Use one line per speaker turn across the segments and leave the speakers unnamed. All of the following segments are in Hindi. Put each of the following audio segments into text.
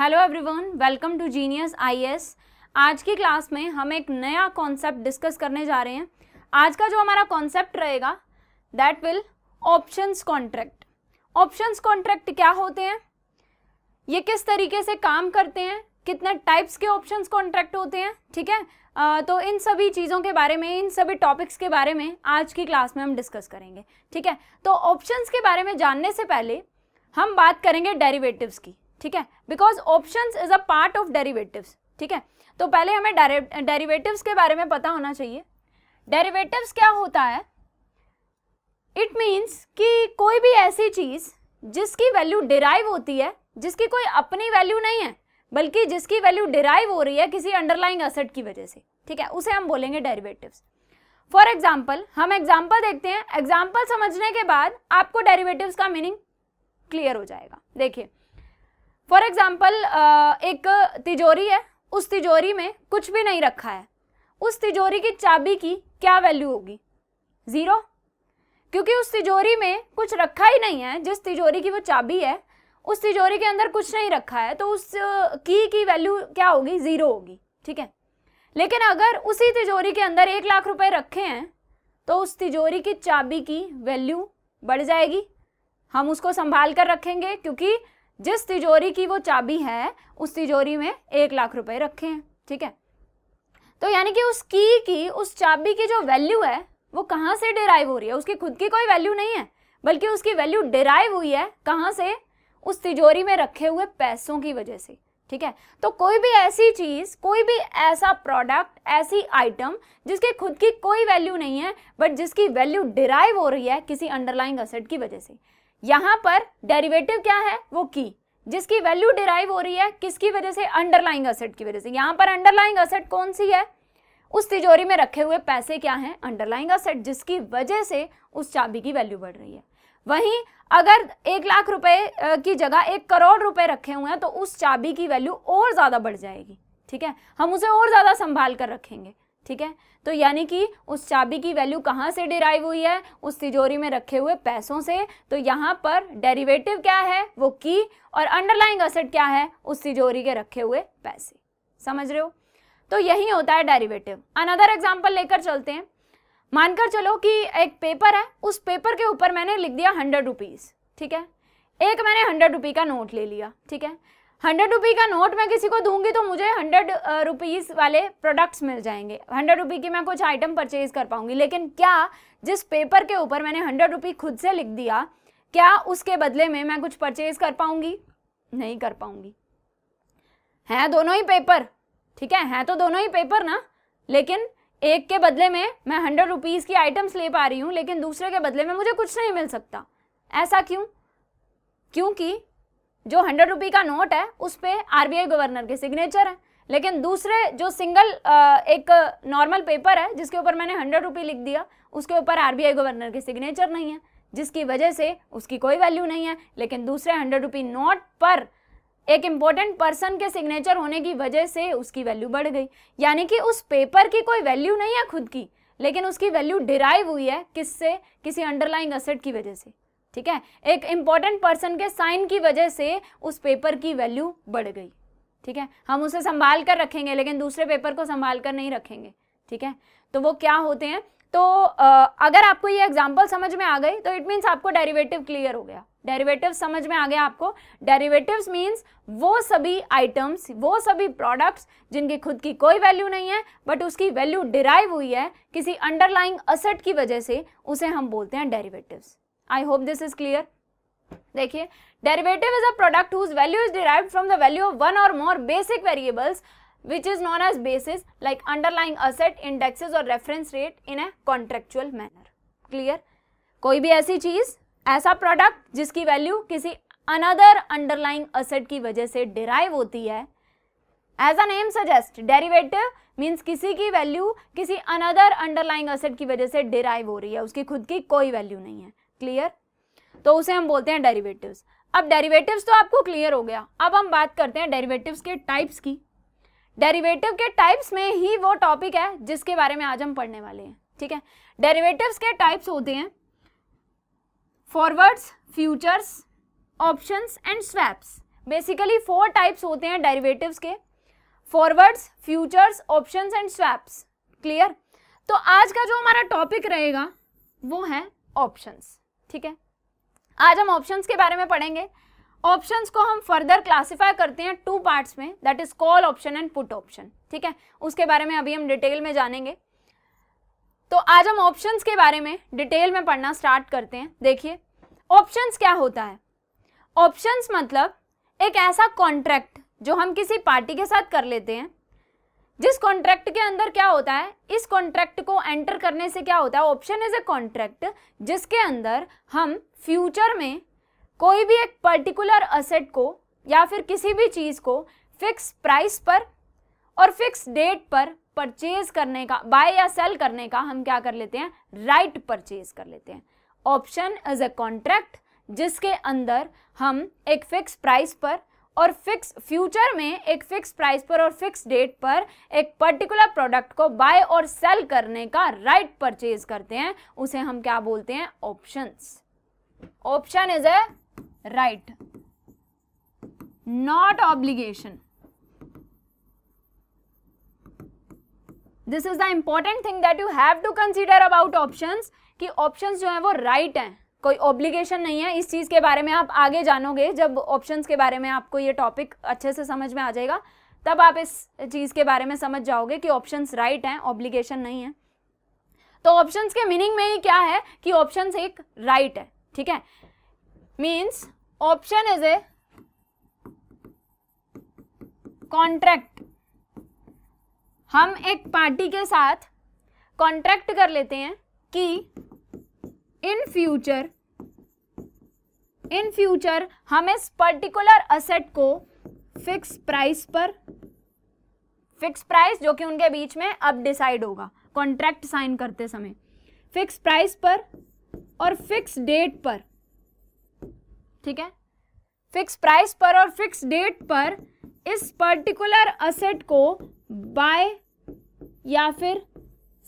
hello everyone welcome to Genius IAS आज की क्लास में हम एक नया कॉन्सेप्ट डिस्कस करने जा रहे हैं आज का जो हमारा कॉन्सेप्ट रहेगा that will options contract options contract क्या होते हैं ये किस तरीके से काम करते हैं कितने टाइप्स के ऑप्शंस कॉन्ट्रैक्ट होते हैं ठीक है आ, तो इन सभी चीज़ों के बारे में इन सभी टॉपिक्स के बारे में आज की क्लास में हम डिस्कस करेंगे ठीक है तो ऑप्शंस के बारे में जानने से पहले हम बात करेंगे डेरिवेटिव्स की ठीक है because option is a part of derivative ठीक है तो पहले हमें डेरीवेटिव के बारे में पता होना चाहिए डेरीवेटिव क्या होता है इट मीन्स कि कोई भी ऐसी चीज़ जिसकी वैल्यू डिराइव होती है जिसकी कोई अपनी वैल्यू नहीं है बल्कि जिसकी वैल्यू डिराइव हो रही है किसी अंडरलाइंग असेट की वजह से ठीक है उसे हम बोलेंगे डेरिवेटिव्स फॉर एग्जाम्पल हम एग्जाम्पल देखते हैं एग्जाम्पल समझने के बाद आपको डेरिवेटिव्स का मीनिंग क्लियर हो जाएगा देखिए फॉर एग्जाम्पल uh, एक तिजोरी है उस तिजोरी में कुछ भी नहीं रखा है उस तिजोरी की चाबी की क्या वैल्यू होगी ज़ीरो क्योंकि उस तिजोरी में कुछ रखा ही नहीं है जिस तिजोरी की वो चाबी है उस तिजोरी के अंदर कुछ नहीं रखा है तो उस uh, की की वैल्यू क्या होगी ज़ीरो होगी ठीक है लेकिन अगर उसी तिजोरी के अंदर एक लाख रुपए रखे हैं तो उस तिजोरी की चाबी की वैल्यू बढ़ जाएगी हम उसको संभाल कर रखेंगे क्योंकि जिस तिजोरी की वो चाबी है उस तिजोरी में एक लाख रुपए रखे हैं ठीक है तो यानी कि उस की की उस चाबी की जो वैल्यू है वो कहाँ से डिराइव हो रही है उसकी खुद की कोई वैल्यू नहीं है बल्कि उसकी वैल्यू डिराइव हुई है कहाँ से उस तिजोरी में रखे हुए पैसों की वजह से ठीक है तो कोई भी ऐसी चीज़ कोई भी ऐसा प्रोडक्ट ऐसी आइटम जिसकी खुद की कोई वैल्यू नहीं है बट जिसकी वैल्यू डिराइव हो रही है किसी अंडरलाइंग असेट की वजह से यहाँ पर डेरिवेटिव क्या है वो की जिसकी वैल्यू डिराइव हो रही है किसकी वजह से अंडरलाइंग असेट की वजह से यहाँ पर अंडरलाइंग असेट कौन सी है उस तिजोरी में रखे हुए पैसे क्या हैं अंडरलाइंग असेट जिसकी वजह से उस चाबी की वैल्यू बढ़ रही है वहीं अगर एक लाख रुपए की जगह एक करोड़ रुपए रखे हुए हैं तो उस चाबी की वैल्यू और ज़्यादा बढ़ जाएगी ठीक है हम उसे और ज़्यादा संभाल कर रखेंगे ठीक है तो यानी कि उस चाबी की वैल्यू कहाँ से डिराइव हुई है उस तिजोरी में रखे हुए पैसों से तो यहाँ पर डेरिवेटिव क्या है वो की और अंडरलाइंग असेट क्या है उस तिजोरी के रखे हुए पैसे समझ रहे हो तो यही होता है डेरिवेटिव अनदर एग्जाम्पल लेकर चलते हैं मानकर चलो कि एक पेपर है उस पेपर के ऊपर मैंने लिख दिया हंड्रेड रुपीज़ ठीक है एक मैंने हंड्रेड रुपी का नोट ले लिया ठीक है हंड्रेड रुपी का नोट मैं किसी को दूंगी तो मुझे हंड्रेड रुपीज़ वाले प्रोडक्ट्स मिल जाएंगे हंड्रेड रुपी की मैं कुछ आइटम परचेज कर पाऊंगी लेकिन क्या जिस पेपर के ऊपर मैंने हंड्रेड रुपी खुद से लिख दिया क्या उसके बदले में मैं कुछ परचेज कर पाऊंगी नहीं कर पाऊंगी हैं दोनों ही पेपर ठीक है हैं तो दोनों ही पेपर ना लेकिन एक के बदले में मैं हंड्रेड रुपीज़ की आइटम्स ले पा रही हूँ लेकिन दूसरे के बदले में मुझे कुछ नहीं मिल सकता ऐसा क्यों क्योंकि जो हंड्रेड रुपी का नोट है उस पर आरबीआई गवर्नर के सिग्नेचर है लेकिन दूसरे जो सिंगल एक नॉर्मल पेपर है जिसके ऊपर मैंने हंड्रेड रुपी लिख दिया उसके ऊपर आरबीआई गवर्नर के सिग्नेचर नहीं है जिसकी वजह से उसकी कोई वैल्यू नहीं है लेकिन दूसरे हंड्रेड रुपी नोट पर एक इम्पॉर्टेंट पर्सन के सिग्नेचर होने की वजह से उसकी वैल्यू बढ़ गई यानी कि उस पेपर की कोई वैल्यू नहीं है खुद की लेकिन उसकी वैल्यू डिराइव हुई है किससे किसी अंडरलाइंग असेट की वजह से ठीक है एक इंपॉर्टेंट पर्सन के साइन की वजह से उस पेपर की वैल्यू बढ़ गई ठीक है हम उसे संभाल कर रखेंगे लेकिन दूसरे पेपर को संभाल कर नहीं रखेंगे ठीक है तो वो क्या होते हैं तो आ, अगर आपको ये एग्जाम्पल समझ में आ गई तो इट मीन्स आपको डेरिवेटिव क्लियर हो गया डेरिवेटिव समझ में आ गया आपको डेरिवेटिव्स मीन्स वो सभी आइटम्स वो सभी प्रोडक्ट्स जिनकी खुद की कोई वैल्यू नहीं है बट उसकी वैल्यू डिराइव हुई है किसी अंडरलाइंग असेट की वजह से उसे हम बोलते हैं derivatives I hope this is clear देखिए derivative is a product whose value is derive from the value of one or more basic variables which is known as basis like underlying asset indexes or reference rate in a contractual manner clear कोई भी ऐसी चीज ऐसा प्रोडक्ट जिसकी वैल्यू किसी अनदर अंडरलाइंग असेट की वजह से डिराइव होती है as a name suggest derivative means किसी की वैल्यू किसी अनदर अंडरलाइंग असेट की वजह से डिराइव हो रही है उसकी खुद की कोई वैल्यू नहीं है क्लियर तो उसे हम बोलते हैं डेरिवेटिव्स अब डेरिवेटिव्स तो आपको क्लियर हो गया अब हम बात करते हैं डेरिवेटिव्स के टाइप्स की डेरिवेटिव के टाइप्स में ही वो टॉपिक है जिसके बारे में आज हम पढ़ने वाले हैं ठीक है डेरिवेटिव्स के टाइप्स होते हैं forwards futures options and swaps basically four types होते हैं डेरिवेटिव्स के forwards futures options and swaps clear तो आज का जो हमारा टॉपिक रहेगा वो है ऑप्शंस ठीक है आज हम ऑप्शंस के बारे में पढ़ेंगे ऑप्शंस को हम फर्दर क्लासिफाई करते हैं टू पार्ट्स में that is call option and put option ठीक है उसके बारे में अभी हम डिटेल में जानेंगे तो आज हम ऑप्शंस के बारे में डिटेल में पढ़ना स्टार्ट करते हैं देखिए ऑप्शंस क्या होता है ऑप्शंस मतलब एक ऐसा कॉन्ट्रैक्ट जो हम किसी पार्टी के साथ कर लेते हैं जिस कॉन्ट्रैक्ट के अंदर क्या होता है इस कॉन्ट्रैक्ट को एंटर करने से क्या होता है ऑप्शन इज ए कॉन्ट्रैक्ट जिसके अंदर हम फ्यूचर में कोई भी एक पर्टिकुलर असेट को या फिर किसी भी चीज़ को फिक्स प्राइस पर और फिक्स डेट पर परचेज करने का बाय या सेल करने का हम क्या कर लेते हैं राइट right परचेज कर लेते हैं ऑप्शन इज अ कॉन्ट्रैक्ट जिसके अंदर हम एक फिक्स प्राइस पर और फिक्स फ्यूचर में एक फिक्स प्राइस पर और फिक्स डेट पर एक पर्टिकुलर प्रोडक्ट को बाय और सेल करने का राइट right परचेज करते हैं उसे हम क्या बोलते हैं options option is a right not obligation this is the important thing that you have to consider about options कि ऑप्शंस जो है वो राइट right हैं कोई ऑब्लिगेशन नहीं है इस चीज़ के बारे में आप आगे जानोगे जब ऑप्शंस के बारे में आपको ये टॉपिक अच्छे से समझ में आ जाएगा तब आप इस चीज़ के बारे में समझ जाओगे कि ऑप्शंस राइट हैं ऑब्लिगेशन नहीं है तो ऑप्शंस के मीनिंग में ही क्या है कि ऑप्शंस एक राइट है ठीक है means option is a contract हम एक पार्टी के साथ कॉन्ट्रैक्ट कर लेते हैं कि इन फ्यूचर इन फ्यूचर हम इस पर्टिकुलर असेट को फिक्स प्राइस पर फिक्स प्राइस जो कि उनके बीच में अब डिसाइड होगा कॉन्ट्रैक्ट साइन करते समय फिक्स प्राइस पर और फिक्स डेट पर ठीक है फिक्स प्राइस पर और फिक्स डेट पर इस पर्टिकुलर असेट को बाय या फिर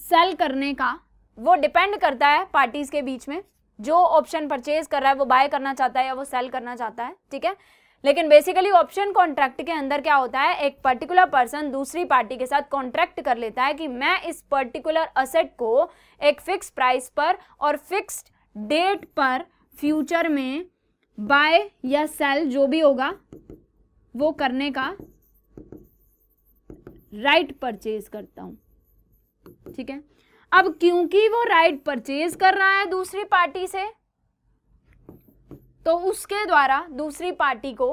सेल करने का वो डिपेंड करता है पार्टीज के बीच में जो ऑप्शन परचेज कर रहा है वो बाय करना चाहता है या वो सेल करना चाहता है ठीक है लेकिन बेसिकली ऑप्शन कॉन्ट्रैक्ट के अंदर क्या होता है एक पर्टिकुलर पर्सन दूसरी पार्टी के साथ कॉन्ट्रैक्ट कर लेता है कि मैं इस पर्टिकुलर असेट को एक फिक्स प्राइस पर और फिक्स्ड डेट पर फ्यूचर में बाय या सेल जो भी होगा वो करने का राइट right परचेज करता हूँ ठीक है अब क्योंकि वो राइट परचेज कर रहा है दूसरी पार्टी से तो उसके द्वारा दूसरी पार्टी को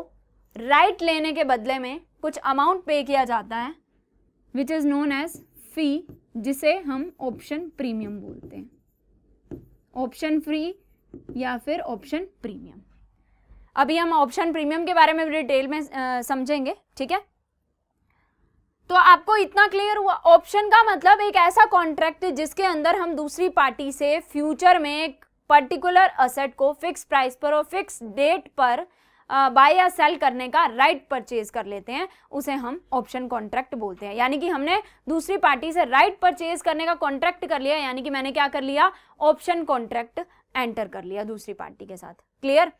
राइट लेने के बदले में कुछ अमाउंट पे किया जाता है which is known as fee जिसे हम ऑप्शन प्रीमियम बोलते हैं ऑप्शन फ्री या फिर ऑप्शन प्रीमियम अभी हम ऑप्शन प्रीमियम के बारे में डिटेल में समझेंगे ठीक है तो आपको इतना क्लियर हुआ ऑप्शन का मतलब एक ऐसा कॉन्ट्रैक्ट जिसके अंदर हम दूसरी पार्टी से फ्यूचर में एक पर्टिकुलर असेट को फिक्स प्राइस पर और फिक्स डेट पर बाय या सेल करने का राइट right परचेज कर लेते हैं उसे हम ऑप्शन कॉन्ट्रैक्ट बोलते हैं यानी कि हमने दूसरी पार्टी से राइट right परचेज करने का कॉन्ट्रैक्ट कर लिया यानी कि मैंने क्या कर लिया ऑप्शन कॉन्ट्रैक्ट एंटर कर लिया दूसरी पार्टी के साथ क्लियर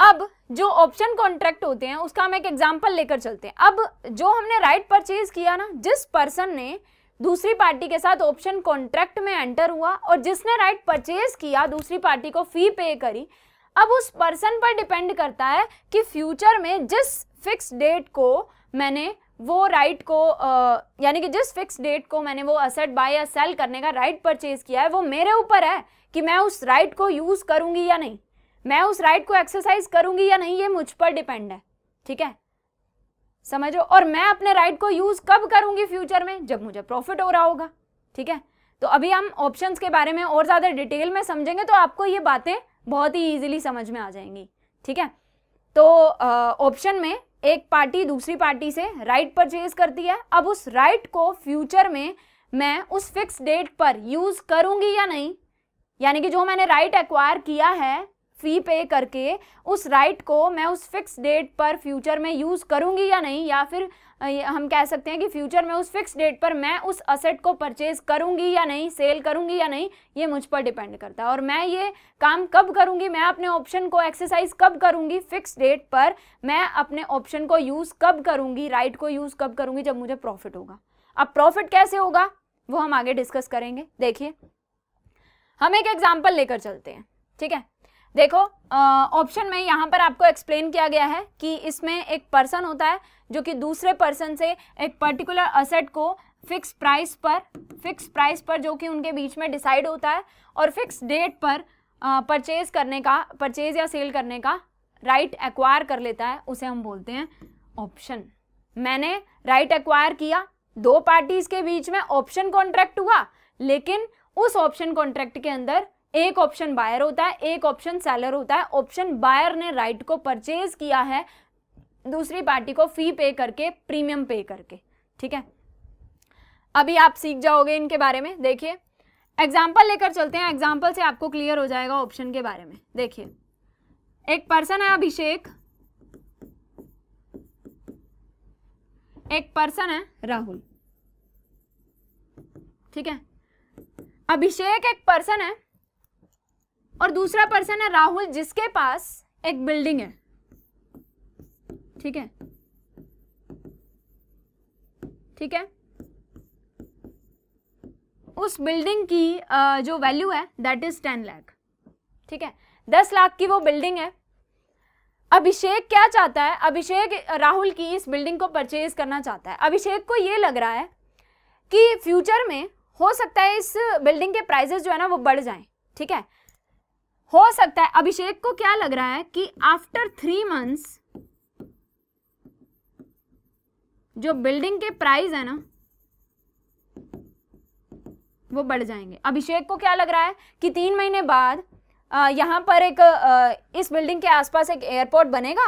अब जो ऑप्शन कॉन्ट्रैक्ट होते हैं उसका हम एक एग्जाम्पल लेकर चलते हैं अब जो हमने राइट परचेज किया ना जिस पर्सन ने दूसरी पार्टी के साथ ऑप्शन कॉन्ट्रैक्ट में एंटर हुआ और जिसने राइट परचेज किया दूसरी पार्टी को फी पे करी अब उस पर्सन पर डिपेंड करता है कि फ्यूचर में जिस फिक्स डेट को मैंने वो राइट को यानी कि जिस फिक्स डेट को मैंने वो असेट बाय या सेल करने का राइट परचेज किया है वो मेरे ऊपर है कि मैं उस राइट को यूज़ करूँगी या नहीं मैं उस राइट को एक्सरसाइज करूंगी या नहीं ये मुझ पर डिपेंड है ठीक है समझो और मैं अपने राइट को यूज कब करूंगी फ्यूचर में जब मुझे प्रॉफिट हो रहा होगा ठीक है तो अभी हम ऑप्शंस के बारे में और ज़्यादा डिटेल में समझेंगे तो आपको ये बातें बहुत ही ईजिली समझ में आ जाएंगी ठीक है तो ऑप्शन में एक पार्टी दूसरी पार्टी से राइट परचेज करती है अब उस राइट को फ्यूचर में मैं उस फिक्स डेट पर यूज़ करूंगी या नहीं यानी कि जो मैंने राइट एक्वायर किया है फ़ी पे करके उस राइट को मैं उस फिक्स डेट पर फ्यूचर में यूज़ करूँगी या नहीं या फिर हम कह सकते हैं कि फ्यूचर में उस फिक्स डेट पर मैं उस असेट को परचेज़ करूँगी या नहीं सेल करूँगी या नहीं ये मुझ पर डिपेंड करता है और मैं ये काम कब करूँगी मैं अपने ऑप्शन को एक्सरसाइज कब करूँगी फिक्स डेट पर मैं अपने ऑप्शन को यूज़ कब करूँगी राइट को यूज़ कब करूँगी जब मुझे प्रॉफिट होगा अब प्रॉफिट कैसे होगा वो हम आगे डिस्कस करेंगे देखिए हम एक एग्जाम्पल लेकर चलते हैं ठीक है देखो ऑप्शन में यहाँ पर आपको एक्सप्लेन किया गया है कि इसमें एक पर्सन होता है जो कि दूसरे पर्सन से एक पर्टिकुलर असेट को फिक्स प्राइस पर फिक्स प्राइस पर जो कि उनके बीच में डिसाइड होता है और फिक्स डेट पर परचेज करने का परचेज या सेल करने का राइट right एक्वायर कर लेता है उसे हम बोलते हैं ऑप्शन मैंने राइट right एक्वायर किया दो पार्टीज के बीच में ऑप्शन कॉन्ट्रैक्ट हुआ लेकिन उस ऑप्शन कॉन्ट्रैक्ट के अंदर एक ऑप्शन बायर होता है एक ऑप्शन सेलर होता है ऑप्शन बायर ने राइट को परचेज किया है दूसरी पार्टी को फी पे करके प्रीमियम पे करके ठीक है अभी आप सीख जाओगे इनके बारे में देखिए एग्जाम्पल लेकर चलते हैं एग्जाम्पल से आपको क्लियर हो जाएगा ऑप्शन के बारे में देखिए एक पर्सन है अभिषेक एक पर्सन है राहुल ठीक है अभिषेक एक पर्सन है और दूसरा पर्सन है राहुल जिसके पास एक बिल्डिंग है ठीक है ठीक है उस बिल्डिंग की जो वैल्यू है दैट इज टेन लाख ठीक है दस लाख की वो बिल्डिंग है अभिषेक क्या चाहता है अभिषेक राहुल की इस बिल्डिंग को परचेज करना चाहता है अभिषेक को ये लग रहा है कि फ्यूचर में हो सकता है इस बिल्डिंग के प्राइजेस जो है ना वो बढ़ जाएं ठीक है हो सकता है अभिषेक को क्या लग रहा है कि आफ्टर थ्री मंथ्स जो बिल्डिंग के प्राइस है ना वो बढ़ जाएंगे अभिषेक को क्या लग रहा है कि तीन महीने बाद यहाँ पर एक आ, इस बिल्डिंग के आसपास एक एयरपोर्ट बनेगा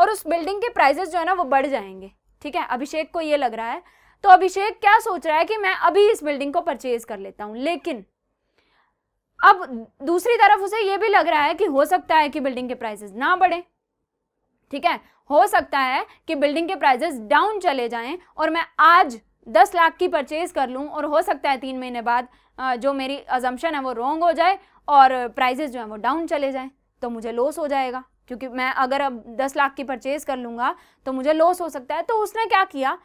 और उस बिल्डिंग के प्राइजेस जो है ना वो बढ़ जाएंगे ठीक है अभिषेक को ये लग रहा है तो अभिषेक क्या सोच रहा है कि मैं अभी इस बिल्डिंग को परचेज कर लेता हूँ लेकिन अब दूसरी तरफ उसे यह भी लग रहा है कि हो सकता है कि बिल्डिंग के प्राइसेस ना बढ़े ठीक है हो सकता है कि बिल्डिंग के प्राइजेस डाउन चले जाएं और मैं आज दस लाख की परचेज कर लूँ और हो सकता है तीन महीने बाद जो मेरी अजम्पन है वो रोंग हो जाए और प्राइजेस जो है वो डाउन चले जाएं तो मुझे लॉस हो जाएगा क्योंकि मैं अगर अब दस लाख की परचेज कर लूँगा तो मुझे लॉस हो सकता है तो उसने क्या किया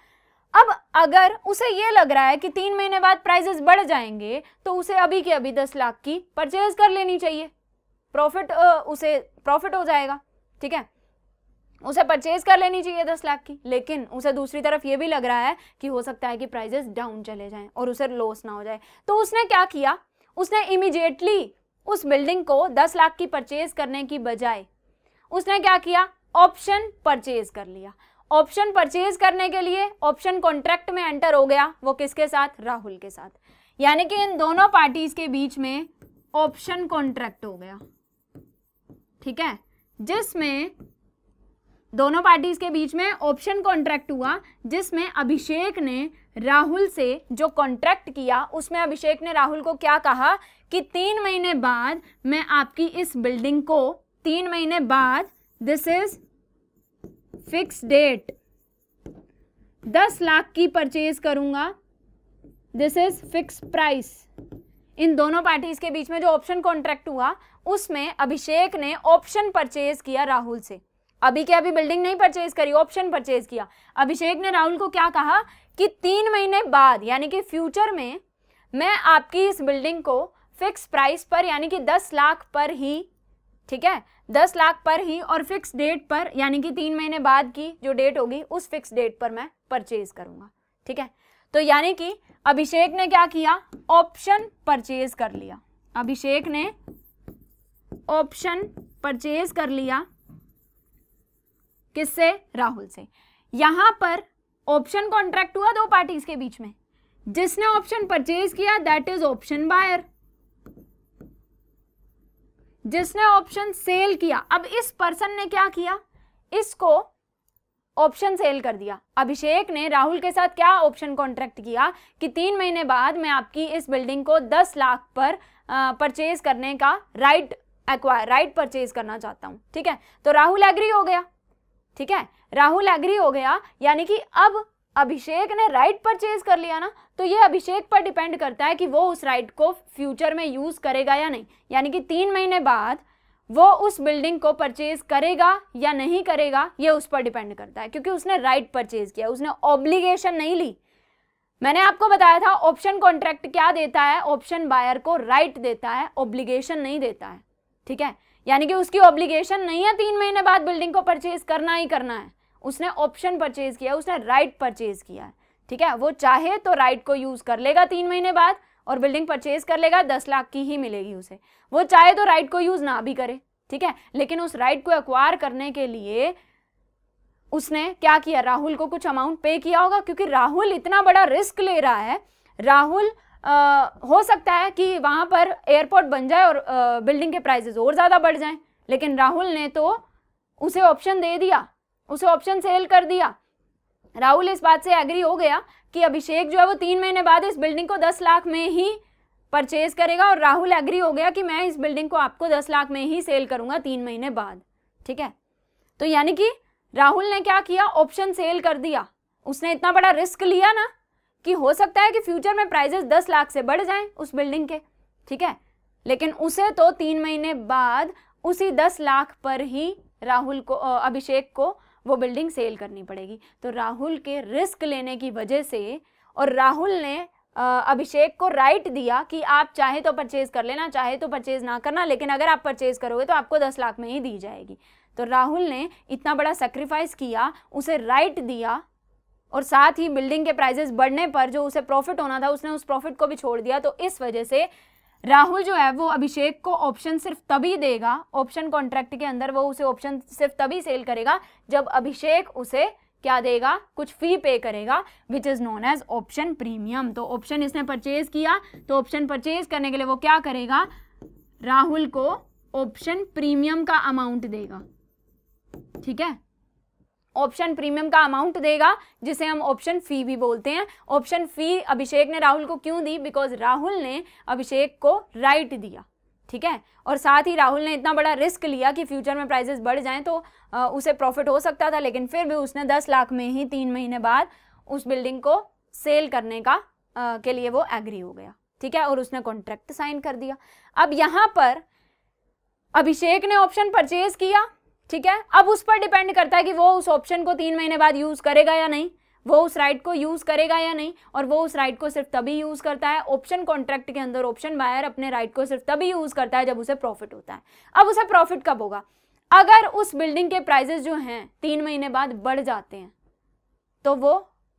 अब अगर उसे ये लग रहा है कि तीन महीने बाद प्राइजेस बढ़ जाएंगे तो उसे अभी के अभी दस लाख की परचेज कर लेनी चाहिए प्रॉफिट उसे प्रॉफिट हो जाएगा ठीक है उसे परचेज कर लेनी चाहिए दस लाख की लेकिन उसे दूसरी तरफ ये भी लग रहा है कि हो सकता है कि प्राइजेस डाउन चले जाएं और उसे लॉस ना हो जाए तो उसने क्या किया उसने इमिजिएटली उस बिल्डिंग को दस लाख की परचेज करने की बजाय उसने क्या किया ऑप्शन परचेज कर लिया ऑप्शन परचेज करने के लिए ऑप्शन कॉन्ट्रैक्ट में एंटर हो गया वो किसके साथ राहुल के साथ यानी कि इन दोनों पार्टीज के बीच में ऑप्शन कॉन्ट्रैक्ट हो गया ठीक है जिसमें दोनों पार्टीज के बीच में ऑप्शन कॉन्ट्रैक्ट हुआ जिसमें अभिषेक ने राहुल से जो कॉन्ट्रैक्ट किया उसमें अभिषेक ने राहुल को क्या कहा कि तीन महीने बाद मैं आपकी इस बिल्डिंग को तीन महीने बाद दिस इज फिक्स डेट दस लाख की परचेज करूंगा दिस इज फिक्स प्राइस इन दोनों पार्टीज के बीच में जो ऑप्शन कॉन्ट्रैक्ट हुआ उसमें अभिषेक ने ऑप्शन परचेज किया राहुल से अभी क्या अभी बिल्डिंग नहीं परचेज करी ऑप्शन परचेज किया अभिषेक ने राहुल को क्या कहा कि तीन महीने बाद यानी कि फ्यूचर में मैं आपकी इस बिल्डिंग को फिक्स प्राइस पर यानी कि दस लाख पर ही ठीक है दस लाख पर ही और फिक्स डेट पर यानी कि तीन महीने बाद की जो डेट होगी उस फिक्स डेट पर मैं परचेज करूंगा ठीक है तो यानी कि अभिषेक ने क्या किया ऑप्शन परचेज कर लिया अभिषेक ने ऑप्शन परचेज कर लिया किससे राहुल से यहां पर ऑप्शन कॉन्ट्रैक्ट हुआ दो पार्टीज के बीच में जिसने ऑप्शन परचेज किया दैट इज ऑप्शन बायर जिसने ऑप्शन सेल किया अब इस पर्सन ने क्या किया इसको ऑप्शन सेल कर दिया अभिषेक ने राहुल के साथ क्या ऑप्शन कॉन्ट्रैक्ट किया कि तीन महीने बाद मैं आपकी इस बिल्डिंग को दस लाख पर परचेज करने का राइट एक्वायर राइट परचेज करना चाहता हूँ ठीक है तो राहुल एग्री हो गया ठीक है राहुल एग्री हो गया यानी कि अब अभिषेक ने राइट परचेज कर लिया ना तो ये अभिषेक पर डिपेंड करता है कि वो उस राइट को फ्यूचर में यूज़ करेगा या नहीं यानी कि तीन महीने बाद वो उस बिल्डिंग को परचेज करेगा या नहीं करेगा ये उस पर डिपेंड करता है क्योंकि उसने राइट परचेज किया उसने ऑब्लिगेशन नहीं ली मैंने आपको बताया था ऑप्शन कॉन्ट्रैक्ट क्या देता है ऑप्शन बायर को राइट देता है ऑब्लिगेशन नहीं देता है ठीक है यानी कि उसकी ऑब्लिगेशन नहीं है तीन महीने बाद बिल्डिंग को परचेज करना ही करना है उसने ऑप्शन परचेज किया उसने राइट परचेज किया ठीक है वो चाहे तो राइट को यूज़ कर लेगा तीन महीने बाद और बिल्डिंग परचेज कर लेगा दस लाख की ही मिलेगी उसे वो चाहे तो राइट को यूज़ ना भी करे ठीक है लेकिन उस राइट को एक्वायर करने के लिए उसने क्या किया राहुल को कुछ अमाउंट पे किया होगा क्योंकि राहुल इतना बड़ा रिस्क ले रहा है राहुल आ, हो सकता है कि वहां पर एयरपोर्ट बन जाए और आ, बिल्डिंग के प्राइजेज और ज़्यादा बढ़ जाए लेकिन राहुल ने तो उसे ऑप्शन दे दिया उसे ऑप्शन सेल कर दिया राहुल इस बात से एग्री हो गया कि अभिषेक जो है वो तीन महीने बाद इस बिल्डिंग को दस लाख में ही परचेज करेगा और राहुल एग्री हो गया कि मैं इस बिल्डिंग को आपको दस लाख में ही सेल करूंगा तीन महीने बाद ठीक है तो यानी कि राहुल ने क्या किया ऑप्शन सेल कर दिया उसने इतना बड़ा रिस्क लिया ना कि हो सकता है कि फ्यूचर में प्राइजेस दस लाख से बढ़ जाए उस बिल्डिंग के ठीक है लेकिन उसे तो तीन महीने बाद उसी दस लाख पर ही राहुल को अभिषेक को वो बिल्डिंग सेल करनी पड़ेगी तो राहुल के रिस्क लेने की वजह से और राहुल ने अभिषेक को राइट दिया कि आप चाहे तो परचेज कर लेना चाहे तो परचेज ना करना लेकिन अगर आप परचेज करोगे तो आपको दस लाख में ही दी जाएगी तो राहुल ने इतना बड़ा सेक्रीफाइस किया उसे राइट दिया और साथ ही बिल्डिंग के प्राइजेस बढ़ने पर जो उसे प्रॉफिट होना था उसने उस प्रॉफिट को भी छोड़ दिया तो इस वजह से राहुल जो है वो अभिषेक को ऑप्शन सिर्फ तभी देगा ऑप्शन कॉन्ट्रैक्ट के अंदर वो उसे ऑप्शन सिर्फ तभी सेल करेगा जब अभिषेक उसे क्या देगा कुछ फी पे करेगा which is known as option premium तो ऑप्शन इसने परचेज किया तो ऑप्शन परचेज करने के लिए वो क्या करेगा राहुल को ऑप्शन प्रीमियम का अमाउंट देगा ठीक है ऑप्शन प्रीमियम का अमाउंट देगा जिसे हम ऑप्शन फी भी बोलते हैं ऑप्शन फी अभिषेक ने राहुल को क्यों दी बिकॉज राहुल ने अभिषेक को राइट दिया ठीक है और साथ ही राहुल ने इतना बड़ा रिस्क लिया कि फ्यूचर में प्राइजेस बढ़ जाएं तो आ, उसे प्रॉफिट हो सकता था लेकिन फिर भी उसने दस लाख में ही तीन महीने बाद उस बिल्डिंग को सेल करने का आ, के लिए वो एग्री हो गया ठीक है और उसने कॉन्ट्रैक्ट साइन कर दिया अब यहाँ पर अभिषेक ने ऑप्शन परचेज किया ठीक है अब उस पर डिपेंड करता है कि वो उस ऑप्शन को तीन महीने बाद यूज़ करेगा या नहीं वो उस राइट को यूज़ करेगा या नहीं और वो उस राइट को सिर्फ तभी यूज़ करता है ऑप्शन कॉन्ट्रैक्ट के अंदर ऑप्शन बायर अपने राइट को सिर्फ तभी यूज़ करता है जब उसे प्रॉफिट होता है अब उसे प्रॉफिट कब होगा अगर उस बिल्डिंग के प्राइजेस जो हैं तीन महीने बाद बढ़ जाते हैं तो वो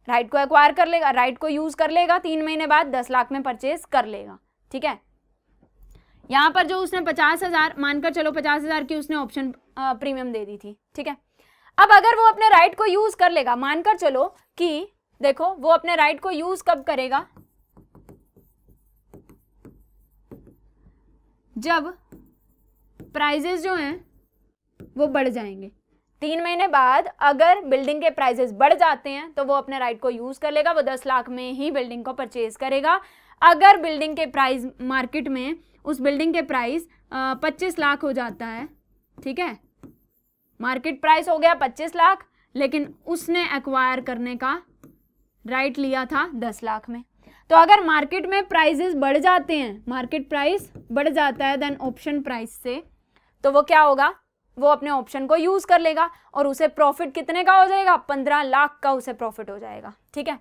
राइट को एक्वायर कर लेगा राइट को यूज़ कर लेगा तीन महीने बाद दस लाख में परचेज कर लेगा ठीक है यहाँ पर जो उसने पचास हज़ार मानकर चलो पचास हज़ार की उसने ऑप्शन प्रीमियम दे दी थी ठीक है अब अगर वो अपने राइट को यूज कर लेगा मानकर चलो कि देखो वो अपने राइट को यूज कब करेगा जब प्राइजेस जो हैं वो बढ़ जाएंगे तीन महीने बाद अगर बिल्डिंग के प्राइजेस बढ़ जाते हैं तो वो अपने राइट को यूज कर लेगा वो दस लाख में ही बिल्डिंग को परचेज करेगा अगर बिल्डिंग के प्राइस मार्केट में उस बिल्डिंग के प्राइस पच्चीस लाख हो जाता है ठीक है मार्केट प्राइस हो गया पच्चीस लाख लेकिन उसने एक्वायर करने का राइट लिया था दस लाख में तो अगर मार्केट में प्राइजेस बढ़ जाते हैं मार्केट प्राइस बढ़ जाता है देन ऑप्शन प्राइस से तो वो क्या होगा वो अपने ऑप्शन को यूज़ कर लेगा और उसे प्रॉफिट कितने का हो जाएगा पंद्रह लाख का उसे प्रॉफिट हो जाएगा ठीक है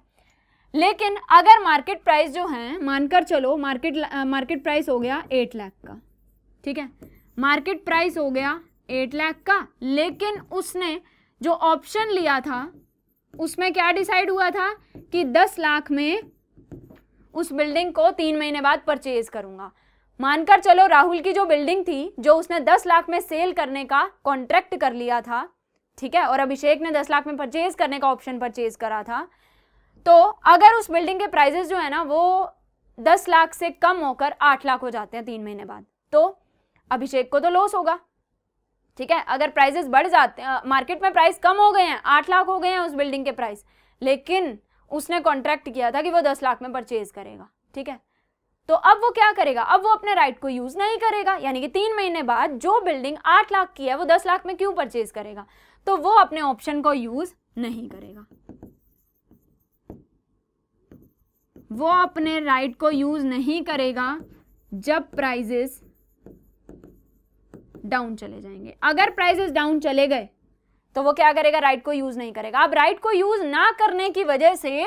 लेकिन अगर मार्केट प्राइस जो है मानकर चलो मार्केट मार्केट प्राइस हो गया एट लाख का ठीक है मार्केट प्राइस हो गया एट लाख का लेकिन उसने जो ऑप्शन लिया था उसमें क्या डिसाइड हुआ था कि दस लाख में उस बिल्डिंग को तीन महीने बाद परचेज करूंगा मानकर चलो राहुल की जो बिल्डिंग थी जो उसने दस लाख में सेल करने का कॉन्ट्रैक्ट कर लिया था ठीक है और अभिषेक ने दस लाख में परचेज करने का ऑप्शन परचेज करा था तो अगर उस बिल्डिंग के प्राइजेस जो है ना वो दस लाख से कम होकर आठ लाख हो जाते हैं तीन महीने बाद तो अभिषेक को तो लॉस होगा ठीक है अगर प्राइजेस बढ़ जाते हैं मार्केट में प्राइस कम हो गए हैं आठ लाख हो गए हैं उस बिल्डिंग के प्राइस लेकिन उसने कॉन्ट्रैक्ट किया था कि वो दस लाख में परचेज करेगा ठीक है तो अब वो क्या करेगा अब वो अपने राइट को यूज नहीं करेगा यानी कि तीन महीने बाद जो बिल्डिंग आठ लाख की है वो दस लाख में क्यों परचेज करेगा तो वो अपने ऑप्शन को यूज नहीं करेगा वो अपने राइट को यूज नहीं करेगा जब प्राइजेस डाउन चले जाएंगे अगर प्राइजेस डाउन चले गए तो वो क्या करेगा राइट को यूज़ नहीं करेगा अब राइट को यूज़ ना करने की वजह से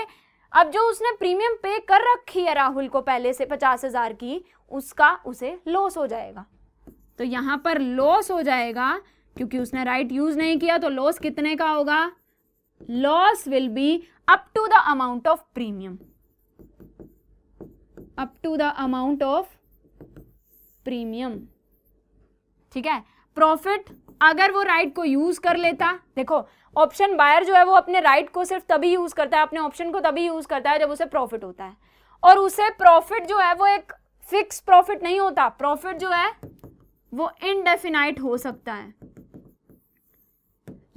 अब जो उसने प्रीमियम पे कर रखी है राहुल को पहले से पचास हज़ार की उसका उसे लॉस हो जाएगा तो यहां पर लॉस हो जाएगा क्योंकि उसने राइट यूज़ नहीं किया तो लॉस कितने का होगा loss will be up to the amount of premium up to the amount of premium ठीक है प्रॉफिट अगर वो राइट को यूज़ कर लेता देखो ऑप्शन बायर जो है वो अपने राइट को सिर्फ तभी यूज़ करता है अपने ऑप्शन को तभी यूज़ करता है जब उसे प्रॉफिट होता है और उसे प्रॉफिट जो है वो एक फिक्स प्रॉफिट नहीं होता प्रॉफिट जो है वो इनडेफिनाइट हो सकता है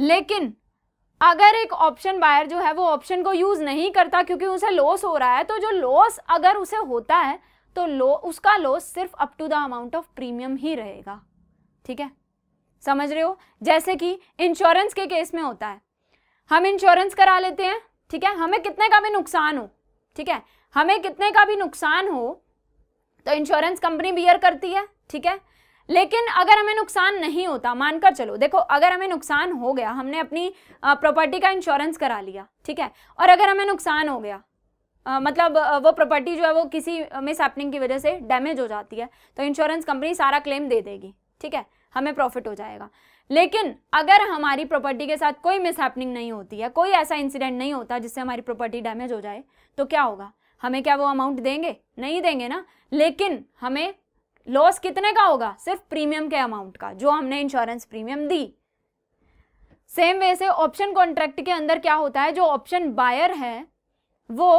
लेकिन अगर एक ऑप्शन बायर जो है वो ऑप्शन को यूज़ नहीं करता क्योंकि उसे लॉस हो रहा है तो जो लॉस अगर उसे होता है तो लो उसका लॉस सिर्फ up to the amount of premium ही रहेगा ठीक है समझ रहे हो जैसे कि इंश्योरेंस के केस में होता है हम इंश्योरेंस करा लेते हैं ठीक है हमें कितने का भी नुकसान हो ठीक है हमें कितने का भी नुकसान हो तो इंश्योरेंस कंपनी बियर करती है ठीक है लेकिन अगर हमें नुकसान नहीं होता मानकर चलो देखो अगर हमें नुकसान हो गया हमने अपनी प्रॉपर्टी का इंश्योरेंस करा लिया ठीक है और अगर हमें नुकसान हो गया आ, मतलब वो प्रॉपर्टी जो है वो किसी मिस हैपनिंग की वजह से डैमेज हो जाती है तो इंश्योरेंस कंपनी सारा क्लेम दे देगी ठीक है हमें प्रॉफिट हो जाएगा लेकिन अगर हमारी प्रॉपर्टी के साथ कोई मिसहैपनिंग नहीं होती है कोई ऐसा इंसिडेंट नहीं होता जिससे हमारी प्रॉपर्टी डैमेज हो जाए तो क्या होगा हमें क्या वो अमाउंट देंगे नहीं देंगे ना लेकिन हमें लॉस कितने का होगा सिर्फ प्रीमियम के अमाउंट का जो हमने इंश्योरेंस प्रीमियम दी सेम वे से ऑप्शन कॉन्ट्रैक्ट के अंदर क्या होता है जो ऑप्शन बायर है वो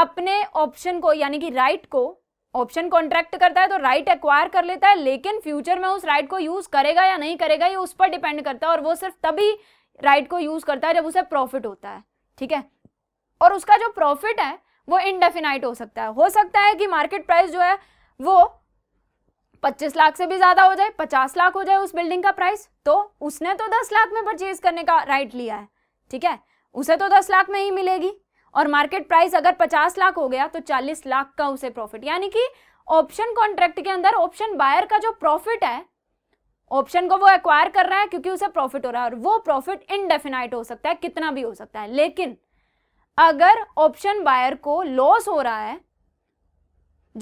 अपने ऑप्शन को यानी कि राइट को ऑप्शन कॉन्ट्रैक्ट करता है तो राइट right एक्वायर कर लेता है लेकिन फ्यूचर में उस राइट right को यूज करेगा या नहीं करेगा ये उस पर डिपेंड करता है और वो सिर्फ तभी राइट right को यूज करता है जब उसे प्रॉफिट होता है ठीक है और उसका जो प्रॉफिट है वो इनडेफिनाइट हो सकता है हो सकता है कि मार्केट प्राइस जो है वो 25 लाख से भी ज्यादा हो जाए 50 लाख हो जाए उस बिल्डिंग का प्राइस तो उसने तो 10 लाख में परचेज करने का राइट लिया है ठीक है उसे तो 10 लाख में ही मिलेगी और मार्केट प्राइस अगर 50 लाख हो गया तो 40 लाख का उसे प्रॉफिट यानी कि ऑप्शन कॉन्ट्रैक्ट के अंदर ऑप्शन बायर का जो प्रॉफिट है ऑप्शन को वो एक्वायर कर रहा है क्योंकि उसे प्रॉफिट हो रहा है और वो प्रॉफिट इनडेफिनाइट हो सकता है कितना भी हो सकता है लेकिन अगर ऑप्शन बायर को लॉस हो रहा है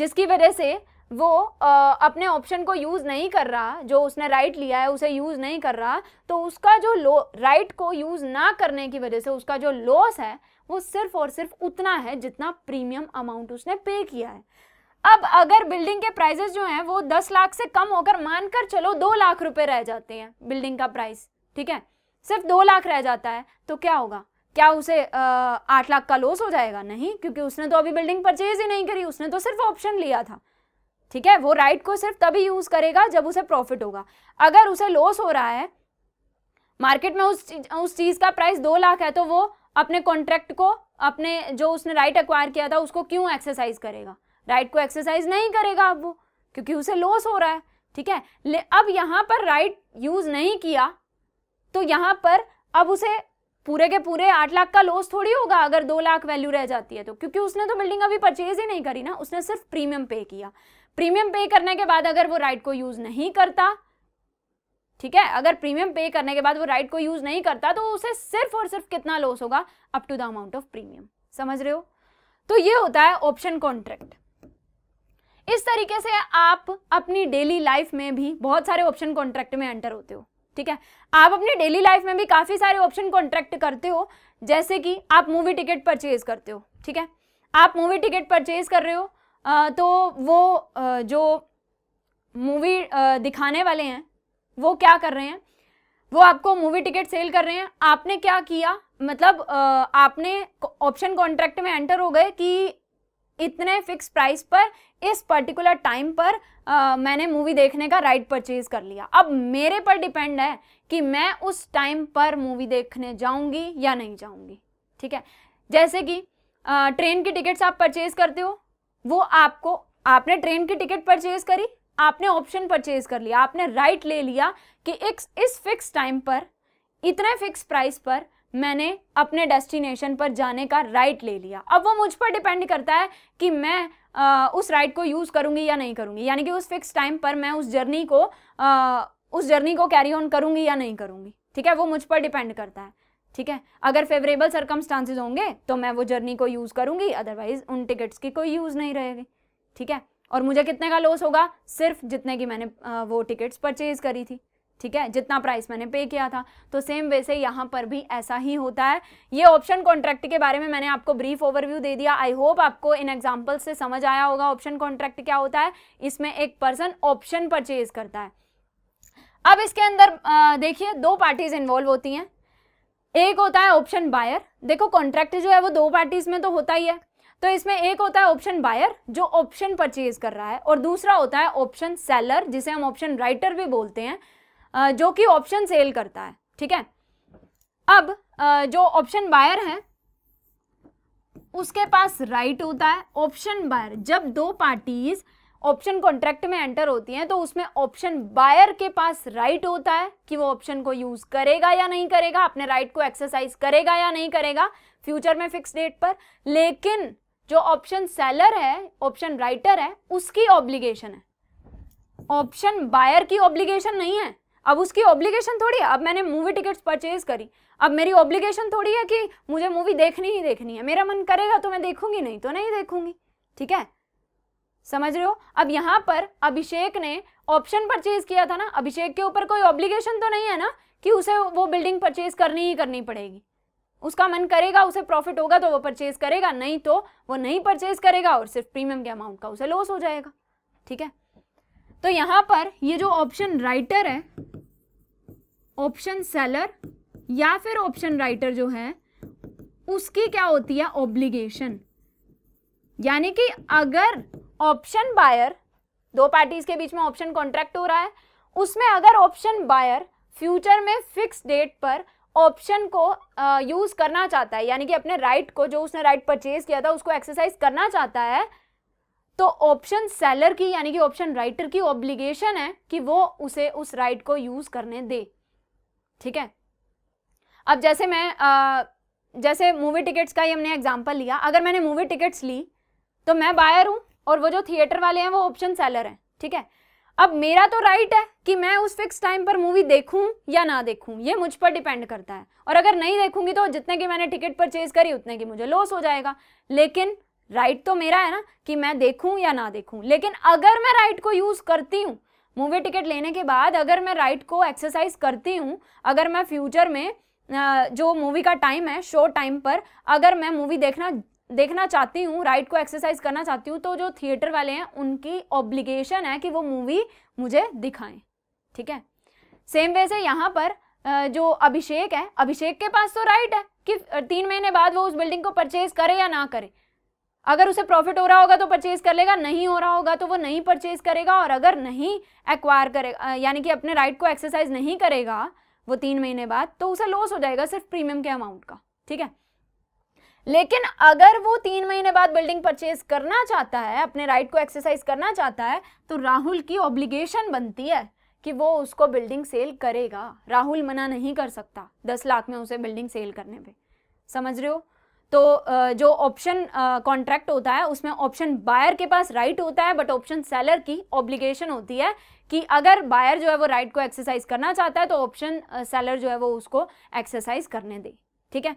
जिसकी वजह से वो आ, अपने ऑप्शन को यूज़ नहीं कर रहा जो उसने राइट लिया है उसे यूज़ नहीं कर रहा तो उसका जो लो राइट को यूज़ ना करने की वजह से उसका जो लॉस है वो सिर्फ और सिर्फ उतना है जितना प्रीमियम अमाउंट उसने पे किया है अब अगर बिल्डिंग के प्राइजेस जो हैं वो दस लाख से कम होकर मानकर चलो दो लाख रुपए रह जाते हैं बिल्डिंग का प्राइस ठीक है सिर्फ दो लाख रह जाता है तो क्या होगा क्या उसे आठ लाख का लॉस हो जाएगा नहीं क्योंकि उसने तो अभी बिल्डिंग परचेज ही नहीं करी उसने तो सिर्फ ऑप्शन लिया था ठीक है वो राइट को सिर्फ तभी यूज करेगा जब उसे प्रॉफिट होगा अगर उसे लॉस हो रहा है मार्केट में उस चीज, उस चीज का प्राइस दो लाख है तो वो अपने कॉन्ट्रैक्ट को अपने जो उसने राइट अक्वायर किया था उसको क्यों एक्सरसाइज करेगा राइट को एक्सरसाइज नहीं करेगा अब वो क्योंकि उसे लॉस हो रहा है ठीक है ले अब यहाँ पर राइट यूज नहीं किया तो यहाँ पर अब उसे पूरे के पूरे आठ लाख का लॉस थोड़ी होगा अगर दो लाख वैल्यू रह जाती है तो क्योंकि उसने तो बिल्डिंग अभी परचेज ही नहीं करी ना उसने सिर्फ प्रीमियम पे किया प्रीमियम पे करने के बाद अगर वो राइट को यूज नहीं करता ठीक है अगर प्रीमियम पे करने के बाद वो राइट को यूज़ नहीं करता तो उसे सिर्फ और सिर्फ कितना लॉस होगा up to the amount of premium समझ रहे हो तो ये होता है ऑप्शन कॉन्ट्रैक्ट इस तरीके से आप अपनी डेली लाइफ में भी बहुत सारे ऑप्शन कॉन्ट्रैक्ट में एंटर होते हो ठीक है आप अपनी डेली लाइफ में भी काफ़ी सारे ऑप्शन कॉन्ट्रैक्ट करते हो जैसे कि आप मूवी टिकट परचेज करते हो ठीक है आप मूवी टिकट परचेज कर रहे हो तो वो जो मूवी दिखाने वाले हैं वो क्या कर रहे हैं वो आपको मूवी टिकट सेल कर रहे हैं आपने क्या किया मतलब आपने ऑप्शन कॉन्ट्रैक्ट में एंटर हो गए कि इतने फिक्स प्राइस पर इस पर्टिकुलर टाइम पर आ, मैंने मूवी देखने का राइट परचेज कर लिया अब मेरे पर डिपेंड है कि मैं उस टाइम पर मूवी देखने जाऊंगी या नहीं जाऊंगी ठीक है जैसे कि आ, ट्रेन की टिकट्स आप परचेज करते हो वो आपको आपने ट्रेन की टिकट परचेज करी आपने ऑप्शन परचेज कर लिया आपने राइट ले लिया कि एक इस फिक्स टाइम पर इतने फिक्स प्राइस पर मैंने अपने डेस्टिनेशन पर जाने का राइट ले लिया अब वो मुझ पर डिपेंड करता है कि मैं आ, उस राइट को यूज़ करूँगी या नहीं करूँगी यानी कि उस फिक्स टाइम पर मैं उस जर्नी को आ, उस जर्नी को कैरी ऑन करूँगी या नहीं करूँगी ठीक है वो मुझ पर डिपेंड करता है ठीक है अगर फेवरेबल सर्कमस्टांसिस होंगे तो मैं वो जर्नी को यूज़ करूँगी अदरवाइज उन टिकट्स की कोई यूज़ नहीं रहेगी ठीक है और मुझे कितने का लॉस होगा सिर्फ जितने की मैंने वो टिकट्स परचेज करी थी ठीक है जितना प्राइस मैंने पे किया था तो सेम वैसे यहाँ पर भी ऐसा ही होता है ये ऑप्शन कॉन्ट्रैक्ट के बारे में मैंने आपको ब्रीफ ओवरव्यू दे दिया आई होप आपको इन एग्जाम्पल से समझ आया होगा ऑप्शन कॉन्ट्रैक्ट क्या होता है इसमें एक पर्सन ऑप्शन परचेज करता है अब इसके अंदर देखिए दो पार्टीज इन्वॉल्व होती हैं एक होता है ऑप्शन बायर देखो कॉन्ट्रैक्ट जो है वो दो पार्टीज में तो होता ही है तो इसमें एक होता है ऑप्शन बायर जो ऑप्शन परचेज कर रहा है और दूसरा होता है ऑप्शन सेलर जिसे हम ऑप्शन राइटर भी बोलते हैं जो कि ऑप्शन सेल करता है ठीक है अब जो ऑप्शन बायर है उसके पास राइट होता है ऑप्शन बायर जब दो पार्टीज ऑप्शन कॉन्ट्रैक्ट में एंटर होती हैं तो उसमें ऑप्शन बायर के पास राइट होता है कि वो ऑप्शन को यूज़ करेगा या नहीं करेगा अपने राइट को एक्सरसाइज करेगा या नहीं करेगा फ्यूचर में फिक्स डेट पर लेकिन जो ऑप्शन सेलर है ऑप्शन राइटर है उसकी ऑब्लिगेशन है ऑप्शन बायर की ऑब्लिगेशन नहीं है अब उसकी ऑब्लिगेशन थोड़ी है अब मैंने मूवी टिकट्स परचेज करी अब मेरी ऑब्लिगेशन थोड़ी है कि मुझे मूवी देखनी ही देखनी है मेरा मन करेगा तो मैं देखूंगी नहीं तो नहीं देखूंगी ठीक है समझ रहे हो अब यहाँ पर अभिषेक ने ऑप्शन परचेज किया था ना अभिषेक के ऊपर कोई ऑब्लिगेशन तो नहीं है ना कि उसे वो बिल्डिंग परचेज करनी ही करनी पड़ेगी उसका मन करेगा उसे प्रॉफिट होगा तो वो परचेज करेगा नहीं तो वो नहीं परचेज करेगा और सिर्फ प्रीमियम के अमाउंट का उसे लॉस हो जाएगा ठीक है तो यहां पर ये जो ऑप्शन राइटर है ऑप्शन सेलर या फिर ऑप्शन राइटर जो है उसकी क्या होती है ऑब्लिगेशन यानी कि अगर ऑप्शन बायर दो पार्टीज के बीच में ऑप्शन कॉन्ट्रैक्ट हो रहा है उसमें अगर ऑप्शन बायर फ्यूचर में फिक्स डेट पर ऑप्शन को यूज़ करना चाहता है यानी कि अपने राइट right को जो उसने राइट right परचेज किया था उसको एक्सरसाइज करना चाहता है तो ऑप्शन सेलर की यानी कि ऑप्शन राइटर की ऑब्लिगेशन है कि वो उसे उस राइट right को यूज़ करने दे ठीक है अब जैसे मैं आ, जैसे मूवी टिकट्स का ही हमने एग्जाम्पल लिया अगर मैंने मूवी टिकट्स ली तो मैं बायर हूँ और वो जो थिएटर वाले हैं वो ऑप्शन सेलर हैं ठीक है अब मेरा तो राइट है कि मैं उस फिक्स टाइम पर मूवी देखूं या ना देखूं ये मुझ पर डिपेंड करता है और अगर नहीं देखूंगी तो जितने की मैंने टिकट परचेज करी उतने की मुझे लॉस हो जाएगा लेकिन राइट तो मेरा है ना कि मैं देखूं या ना देखूं लेकिन अगर मैं राइट को यूज़ करती हूँ मूवी टिकट लेने के बाद अगर मैं राइट को एक्सरसाइज करती हूँ अगर मैं फ्यूचर में जो मूवी का टाइम है शो टाइम पर अगर मैं मूवी देखना देखना चाहती हूँ राइट को एक्सरसाइज करना चाहती हूँ तो जो थिएटर वाले हैं उनकी ऑब्लिगेशन है कि वो मूवी मुझे दिखाएं ठीक है सेम वे से यहाँ पर जो अभिषेक है अभिषेक के पास तो राइट है कि तीन महीने बाद वो उस बिल्डिंग को परचेज करे या ना करे अगर उसे प्रॉफिट हो रहा होगा तो परचेज कर लेगा नहीं हो रहा होगा तो वो नहीं परचेज करेगा और अगर नहीं एक्वायर करेगा यानी कि अपने राइट को एक्सरसाइज नहीं करेगा वो तीन महीने बाद तो उसे लॉस हो जाएगा सिर्फ प्रीमियम के अमाउंट का ठीक है लेकिन अगर वो तीन महीने बाद बिल्डिंग परचेज करना चाहता है अपने राइट को एक्सरसाइज करना चाहता है तो राहुल की ऑब्लिगेशन बनती है कि वो उसको बिल्डिंग सेल करेगा राहुल मना नहीं कर सकता दस लाख में उसे बिल्डिंग सेल करने पे समझ रहे हो तो जो ऑप्शन कॉन्ट्रैक्ट होता है उसमें ऑप्शन बायर के पास राइट right होता है बट ऑप्शन सेलर की ऑब्लिगेशन होती है कि अगर बायर जो है वो राइट right को एक्सरसाइज करना चाहता है तो ऑप्शन सेलर जो है वो उसको एक्सरसाइज करने दे ठीक है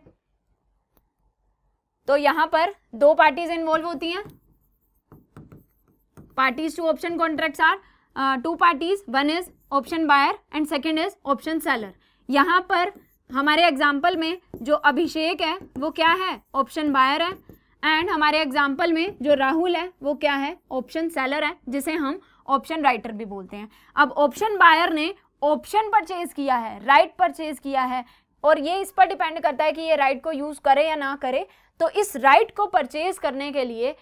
तो यहां पर दो पार्टीज इन्वॉल्व होती हैं parties two option contracts are two parties one is option buyer and and is option seller यहां पर हमारे एग्जाम्पल में जो अभिषेक है वो क्या है ऑप्शन बायर है एंड हमारे एग्जाम्पल में जो राहुल है वो क्या है ऑप्शन सेलर है जिसे हम ऑप्शन राइटर भी बोलते हैं अब ऑप्शन बायर ने ऑप्शन परचेज किया है राइट right परचेज किया है और ये इस पर डिपेंड करता है कि ये राइट right को यूज़ करे या ना करे तो इस राइट को परचेज करने के लिए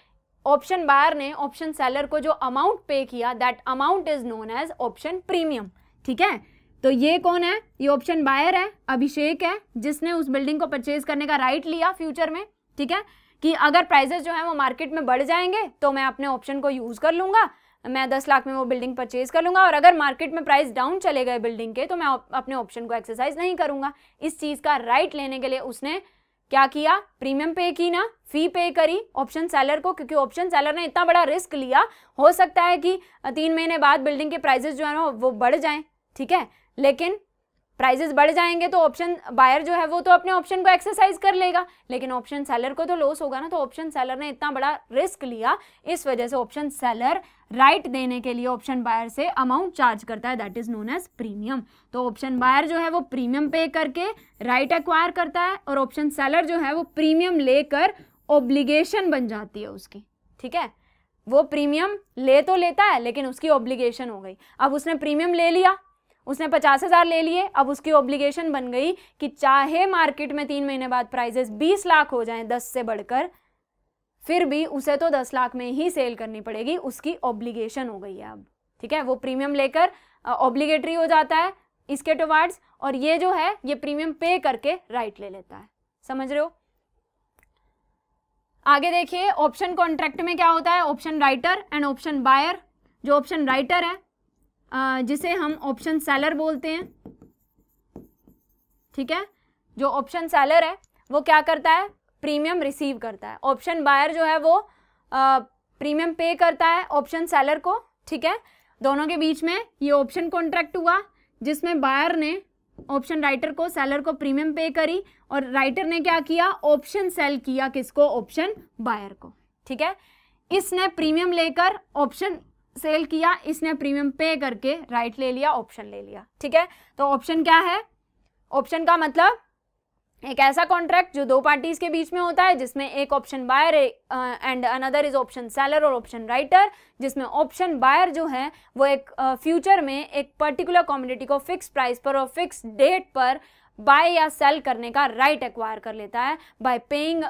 ऑप्शन बायर ने ऑप्शन सेलर को जो अमाउंट पे किया that amount is known as option premium ठीक है तो ये कौन है ये ऑप्शन बायर है अभिषेक है जिसने उस बिल्डिंग को परचेज करने का राइट लिया फ्यूचर में ठीक है कि अगर प्राइजेस जो है वो मार्केट में बढ़ जाएंगे तो मैं अपने ऑप्शन को यूज़ कर लूँगा मैं दस लाख में वो बिल्डिंग परचेज कर लूँगा और अगर मार्केट में प्राइस डाउन चले गए बिल्डिंग के तो मैं अपने ऑप्शन को एक्सरसाइज नहीं करूँगा इस चीज़ का राइट लेने के लिए उसने क्या किया प्रीमियम पे की ना फी पे करी ऑप्शन सेलर को क्योंकि ऑप्शन सेलर ने इतना बड़ा रिस्क लिया हो सकता है कि तीन महीने बाद बिल्डिंग के प्राइजेस जो है ना वो बढ़ जाए ठीक है लेकिन प्राइजेस बढ़ जाएंगे तो ऑप्शन बायर जो है वो तो अपने ऑप्शन को एक्सरसाइज कर लेगा लेकिन ऑप्शन सेलर को तो लॉस होगा ना तो ऑप्शन सेलर ने इतना बड़ा रिस्क लिया इस वजह से ऑप्शन सेलर राइट देने के लिए ऑप्शन बायर से अमाउंट चार्ज करता है that is known as premium तो ऑप्शन बायर जो है वो प्रीमियम पे करके राइट एक्वायर करता है और ऑप्शन सेलर जो है वो प्रीमियम लेकर ऑब्लिगेशन बन जाती है उसकी ठीक है वो प्रीमियम ले तो लेता है लेकिन उसकी ऑब्लिगेशन हो गई अब उसने प्रीमियम ले लिया उसने पचास हज़ार ले लिए अब उसकी ऑब्लिगेशन बन गई कि चाहे मार्केट में तीन महीने बाद प्राइजेस बीस लाख हो जाएं दस से बढ़कर फिर भी उसे तो दस लाख में ही सेल करनी पड़ेगी उसकी ऑब्लिगेशन हो गई है अब ठीक है वो प्रीमियम लेकर ऑब्लिगेटरी हो जाता है इसके टुवार्ड्स और ये जो है ये प्रीमियम पे करके राइट ले लेता है समझ रहे हो आगे देखिए ऑप्शन कॉन्ट्रैक्ट में क्या होता है option writer and option buyer जो ऑप्शन राइटर है जिसे हम ऑप्शन सेलर बोलते हैं ठीक है जो ऑप्शन सेलर है वो क्या करता है प्रीमियम रिसीव करता है ऑप्शन बायर जो है वो प्रीमियम पे करता है ऑप्शन सेलर को ठीक है दोनों के बीच में ये ऑप्शन कॉन्ट्रैक्ट हुआ जिसमें बायर ने ऑप्शन राइटर को सेलर को प्रीमियम पे करी और राइटर ने क्या किया ऑप्शन सेल किया किसको ऑप्शन बायर को ठीक है इसने प्रीमियम लेकर ऑप्शन सेल किया इसने प्रीमियम पे करके राइट ले लिया ऑप्शन ले लिया ठीक है तो ऑप्शन क्या है ऑप्शन का मतलब एक ऐसा कॉन्ट्रैक्ट जो दो पार्टीज के बीच में होता है जिसमें एक option buyer and another is option seller और ऑप्शन राइटर जिसमें ऑप्शन बायर जो है वो एक फ्यूचर uh, में एक पर्टिकुलर कॉम्युनिटी को फिक्स प्राइस पर और फिक्स डेट पर बाय या सेल करने का राइट right एक्वायर कर लेता है buy paying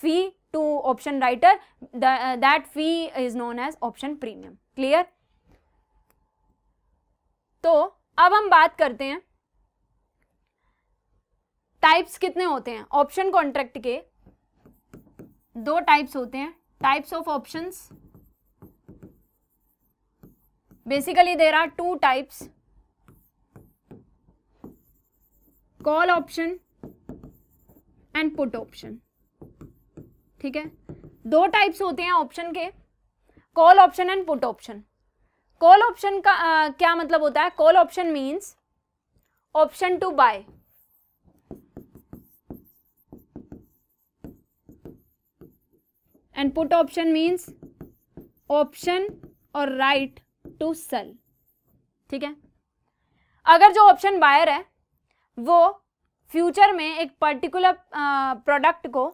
fee to option writer the, uh, that fee is known as option premium clear तो अब हम बात करते हैं टाइप्स कितने होते हैं ऑप्शन कॉन्ट्रैक्ट के दो टाइप्स होते हैं types of options basically there are two types call option and put option ठीक है दो टाइप्स होते हैं ऑप्शन के call option and put option call option का आ, क्या मतलब होता है call option means option to buy and put option means option और राइट टू सेल ठीक है अगर जो ऑप्शन बायर है वो फ्यूचर में एक पर्टिकुलर प्रोडक्ट को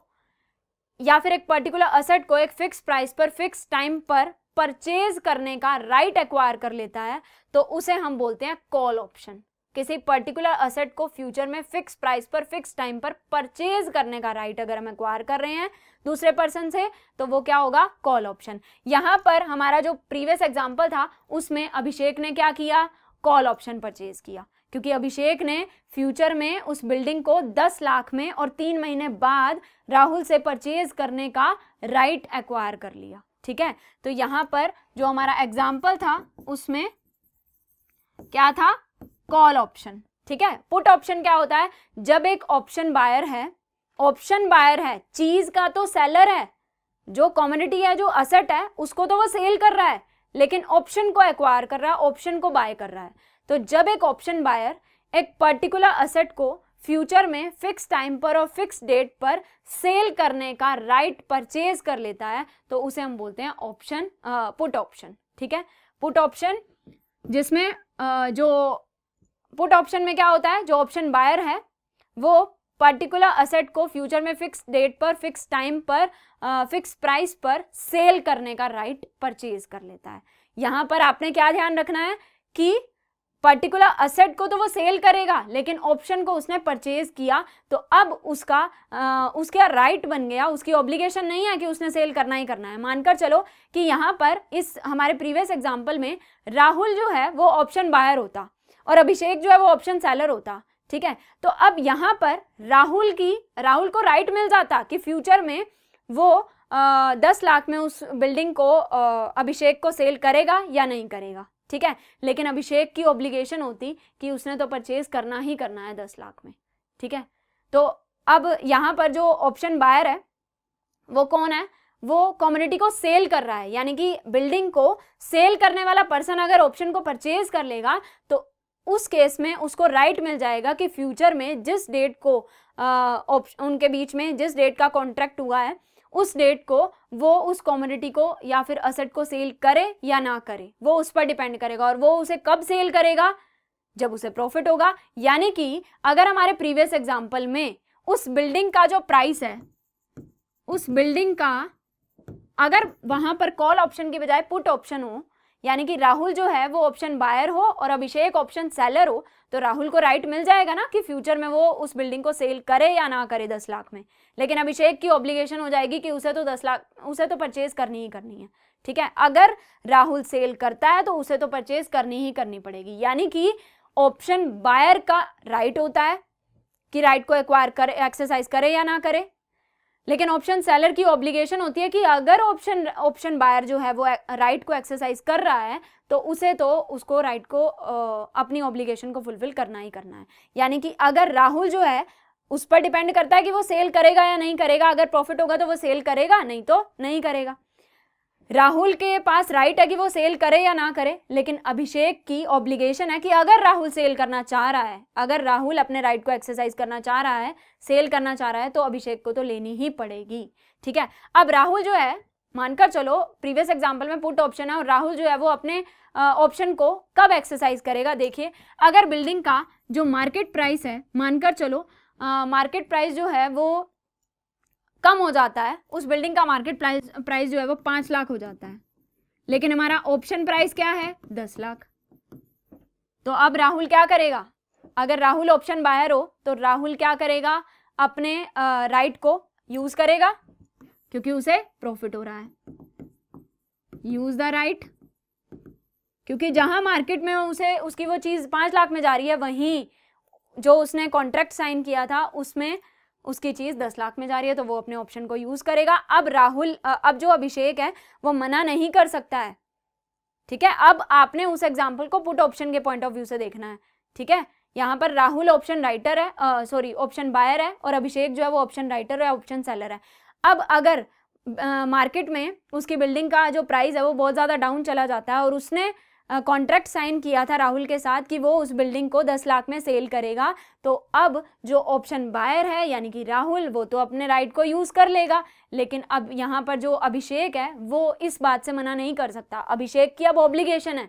या फिर एक पर्टिकुलर असेट को एक फिक्स प्राइस पर फिक्स टाइम पर परचेज करने का राइट right एक्वायर कर लेता है तो उसे हम बोलते हैं कॉल ऑप्शन किसी पर्टिकुलर असेट को फ्यूचर में फिक्स प्राइस पर फिक्स टाइम पर परचेज करने का राइट अगर हम एक्वायर कर रहे हैं दूसरे पर्सन से तो वो क्या होगा कॉल ऑप्शन यहाँ पर हमारा जो प्रीवियस एग्जाम्पल था उसमें अभिषेक ने क्या किया कॉल ऑप्शन परचेज किया क्योंकि अभिषेक ने फ्यूचर में उस बिल्डिंग को 10 लाख में और तीन महीने बाद राहुल से परचेज करने का राइट एक्वायर कर लिया ठीक है तो यहां पर जो हमारा एग्जाम्पल था उसमें क्या था कॉल ऑप्शन ठीक है पुट ऑप्शन क्या होता है जब एक ऑप्शन बायर है ऑप्शन बायर है चीज का तो सेलर है जो कॉम्युनिटी है जो असेट है उसको तो वो सेल कर रहा है लेकिन ऑप्शन को एक्वायर कर रहा है ऑप्शन को बाय कर रहा है तो जब एक ऑप्शन बायर एक पर्टिकुलर असेट को फ्यूचर में फिक्स टाइम पर और फिक्स डेट पर सेल करने का राइट right परचेज कर लेता है तो उसे हम बोलते हैं ऑप्शन पुट ऑप्शन ठीक है पुट ऑप्शन जिसमें जो पुट ऑप्शन में क्या होता है जो ऑप्शन बायर है वो पर्टिकुलर असेट को फ्यूचर में फिक्स डेट पर फिक्स टाइम पर फिक्स प्राइस पर सेल करने का राइट right परचेज कर लेता है यहां पर आपने क्या ध्यान रखना है कि पर्टिकुलर असेट को तो वो सेल करेगा लेकिन ऑप्शन को उसने परचेज किया तो अब उसका आ, उसका राइट बन गया उसकी ऑब्लिगेशन नहीं है कि उसने सेल करना ही करना है मानकर चलो कि यहाँ पर इस हमारे प्रीवियस एग्जाम्पल में राहुल जो है वो ऑप्शन बायर होता और अभिषेक जो है वो ऑप्शन सेलर होता ठीक है तो अब यहाँ पर राहुल की राहुल को राइट मिल जाता कि फ्यूचर में वो आ, दस लाख में उस बिल्डिंग को आ, अभिषेक को सेल करेगा या नहीं करेगा ठीक है लेकिन अभिषेक की ऑब्लिगेशन होती कि उसने तो परचेज करना ही करना है दस लाख में ठीक है तो अब यहाँ पर जो ऑप्शन बायर है वो कौन है वो कम्युनिटी को सेल कर रहा है यानी कि बिल्डिंग को सेल करने वाला पर्सन अगर ऑप्शन को परचेज कर लेगा तो उस केस में उसको राइट मिल जाएगा कि फ्यूचर में जिस डेट को आ, उनके बीच में जिस डेट का कॉन्ट्रैक्ट हुआ है उस डेट को वो उस कॉमोडिटी को या फिर असेट को सेल करे या ना करे वो उस पर डिपेंड करेगा और वो उसे कब सेल करेगा जब उसे प्रॉफिट होगा यानी कि अगर हमारे प्रीवियस एग्जाम्पल में उस बिल्डिंग का जो प्राइस है उस बिल्डिंग का अगर वहां पर कॉल ऑप्शन की बजाय पुट ऑप्शन हो यानी कि राहुल जो है वो ऑप्शन बायर हो और अभिषेक ऑप्शन सेलर हो तो राहुल को राइट मिल जाएगा ना कि फ्यूचर में वो उस बिल्डिंग को सेल करे या ना करे दस लाख में लेकिन अभिषेक की ऑब्लिगेशन हो जाएगी कि उसे तो दस लाख उसे तो परचेज करनी ही करनी है ठीक है अगर राहुल सेल करता है तो उसे तो परचेज करनी ही करनी पड़ेगी यानी कि ऑप्शन बायर का राइट होता है कि राइट को एक्वायर करे एक्सरसाइज करे या ना करे लेकिन ऑप्शन सेलर की ऑब्लिगेशन होती है कि अगर ऑप्शन ऑप्शन बायर जो है वो राइट को एक्सरसाइज कर रहा है तो उसे तो उसको राइट को अपनी ऑब्लिगेशन को फुलफिल करना ही करना है यानी कि अगर राहुल जो है उस पर डिपेंड करता है कि वो सेल करेगा या नहीं करेगा अगर प्रॉफिट होगा तो वो सेल करेगा नहीं तो नहीं करेगा राहुल के पास राइट है कि वो सेल करे या ना करे लेकिन अभिषेक की ऑब्लिगेशन है कि अगर राहुल सेल करना चाह रहा है अगर राहुल अपने राइट को एक्सरसाइज करना चाह रहा है सेल करना चाह रहा है तो अभिषेक को तो लेनी ही पड़ेगी ठीक है अब राहुल जो है मानकर चलो प्रीवियस एग्जाम्पल में पुट ऑप्शन है और राहुल जो है वो अपने ऑप्शन को कब एक्सरसाइज करेगा देखिए अगर बिल्डिंग का जो मार्केट प्राइस है मानकर चलो मार्केट प्राइस जो है वो कम हो जाता है उस बिल्डिंग का मार्केट प्राइस प्राइस जो है वो पांच लाख हो जाता है लेकिन हमारा ऑप्शन प्राइस क्या है दस लाख तो अब राहुल क्या करेगा अगर राहुल ऑप्शन बायर हो तो राहुल क्या करेगा अपने राइट को यूज करेगा क्योंकि उसे प्रॉफिट हो रहा है यूज द राइट क्योंकि जहां मार्केट में उसे उसकी वो चीज पांच लाख में जा रही है वहीं जो उसने कॉन्ट्रैक्ट साइन किया था उसमें उसकी चीज़ दस लाख में जा रही है तो वो अपने ऑप्शन को यूज़ करेगा अब राहुल अब जो अभिषेक है वो मना नहीं कर सकता है ठीक है अब आपने उस एग्जाम्पल को पुट ऑप्शन के पॉइंट ऑफ व्यू से देखना है ठीक है यहाँ पर राहुल ऑप्शन राइटर है सॉरी ऑप्शन बायर है और अभिषेक जो है वो ऑप्शन राइटर है ऑप्शन सेलर है अब अगर मार्केट में उसकी बिल्डिंग का जो प्राइस है वो बहुत ज़्यादा डाउन चला जाता है और उसने कॉन्ट्रैक्ट साइन किया था राहुल के साथ कि वो उस बिल्डिंग को दस लाख में सेल करेगा तो अब जो ऑप्शन बायर है यानी कि राहुल वो तो अपने राइट को यूज़ कर लेगा लेकिन अब यहाँ पर जो अभिषेक है वो इस बात से मना नहीं कर सकता अभिषेक की अब ऑब्लिगेशन है